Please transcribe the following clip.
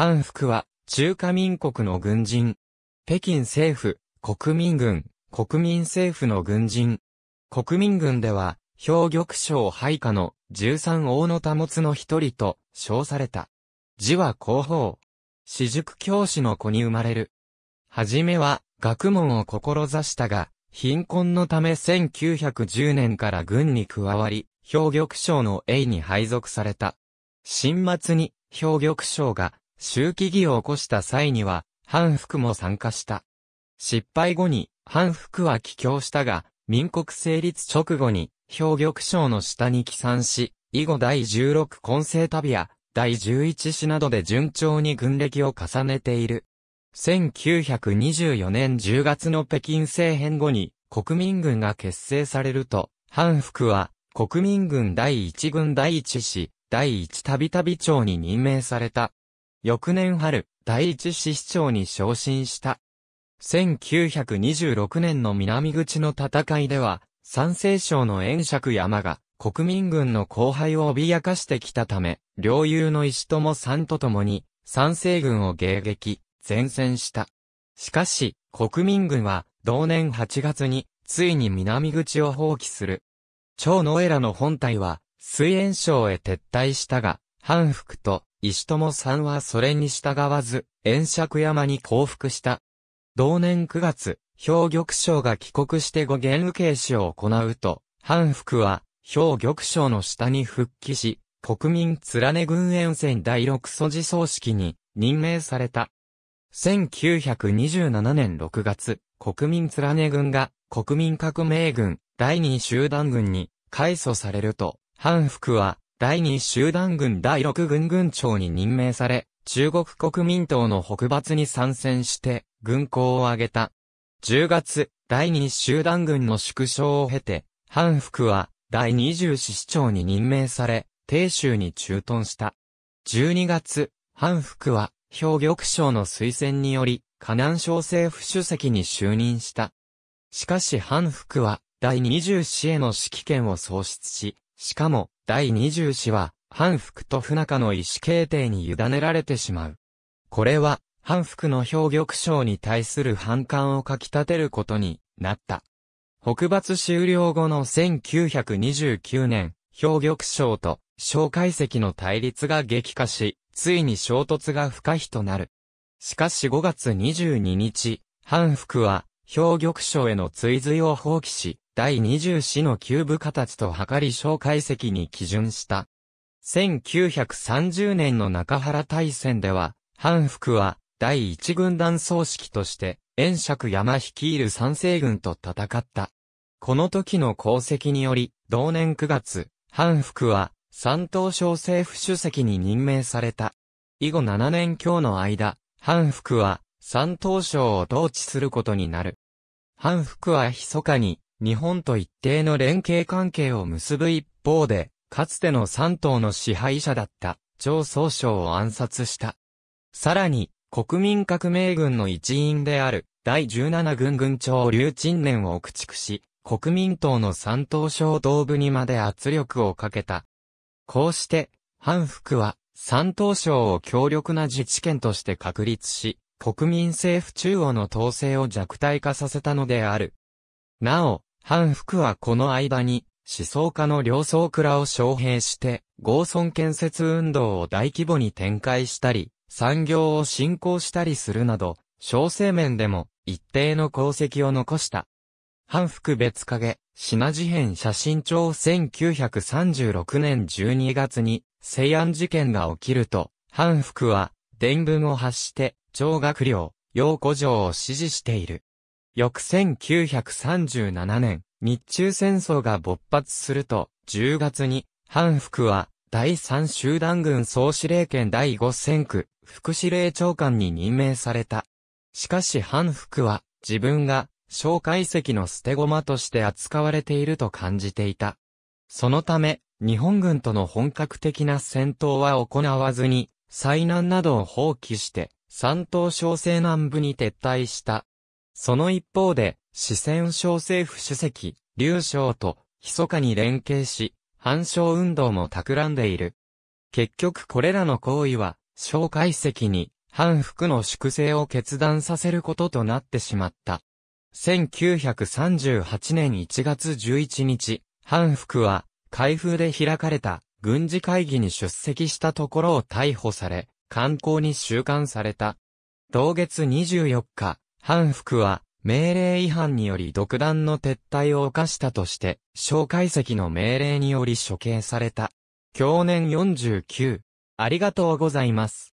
反福は、中華民国の軍人。北京政府、国民軍、国民政府の軍人。国民軍では、兵玉将配下の13王の保の一人と称された。字は広報。私塾教師の子に生まれる。はじめは学問を志したが、貧困のため1910年から軍に加わり、兵玉将の A に配属された。新末に、兵玉将が周期儀を起こした際には、反復も参加した。失敗後に、反復は帰郷したが、民国成立直後に、兵玉省の下に帰参し、以後第16混成旅や、第11詩などで順調に軍歴を重ねている。1924年10月の北京政変後に国民軍が結成されると、反復は国民軍第1軍第1市、第1たびたび長に任命された。翌年春、第一市市長に昇進した。1926年の南口の戦いでは、山西省の炎尺山が国民軍の後輩を脅かしてきたため、領有の石友さんと共に山西軍を迎撃、前線した。しかし、国民軍は同年8月についに南口を放棄する。超野エラの本体は水炎省へ撤退したが、反復と石友さんはそれに従わず、遠尺山に降伏した。同年9月、兵玉将が帰国して語源受け死を行うと、反復は、兵玉将の下に復帰し、国民連軍沿線第六素地葬式に任命された。1927年6月、国民連軍が国民革命軍第二集団軍に改組されると、反復は第2集団軍第6軍軍長に任命され、中国国民党の北伐に参戦して、軍功を挙げた。10月、第2集団軍の縮小を経て、反復は、第20師市長に任命され、鄭州に駐屯した。12月、反復は、兵玉省の推薦により、河南省政府主席に就任した。しかし反復は、第20師への指揮権を喪失し、しかも、第二十子は、反復と不仲の意思形成に委ねられてしまう。これは、反復の表玉章に対する反感をかき立てることになった。北伐終了後の1929年、表玉章と小介石の対立が激化し、ついに衝突が不可避となる。しかし5月22日、反復は、表玉章への追随を放棄し、第2 4のキューブ形と測り小解析に基準した。1930年の中原大戦では、反復は第1軍団総指揮として、遠尺山率いる三世軍と戦った。この時の功績により、同年9月、反復は、山東省政府主席に任命された。以後7年強の間、反復は、山東省を統治することになる。反復は密かに、日本と一定の連携関係を結ぶ一方で、かつての三党の支配者だった張総省を暗殺した。さらに、国民革命軍の一員である第17軍軍長劉鎮年を駆逐し、国民党の三党省東部にまで圧力をかけた。こうして、反復は三党省を強力な自治権として確立し、国民政府中央の統制を弱体化させたのである。なお、反復はこの間に、思想家の両層倉を招聘して、合村建設運動を大規模に展開したり、産業を振興したりするなど、小生面でも一定の功績を残した。反復別影、品事変写真帳1936年12月に、西安事件が起きると、反復は、伝聞を発して、長学寮、養子城を支持している。翌1937年、日中戦争が勃発すると、10月に、反福は、第3集団軍総司令権第5戦区、副司令長官に任命された。しかし反福は、自分が、蒋介石の捨て駒として扱われていると感じていた。そのため、日本軍との本格的な戦闘は行わずに、災難などを放棄して、山東小西南部に撤退した。その一方で、四川省政府主席、劉省と、密かに連携し、反省運動も企んでいる。結局これらの行為は、蒋介石に、反復の粛清を決断させることとなってしまった。1938年1月11日、反復は、開封で開かれた軍事会議に出席したところを逮捕され、観光に収監された。同月24日、反復は、命令違反により独断の撤退を犯したとして、蒋介石の命令により処刑された。去年49。ありがとうございます。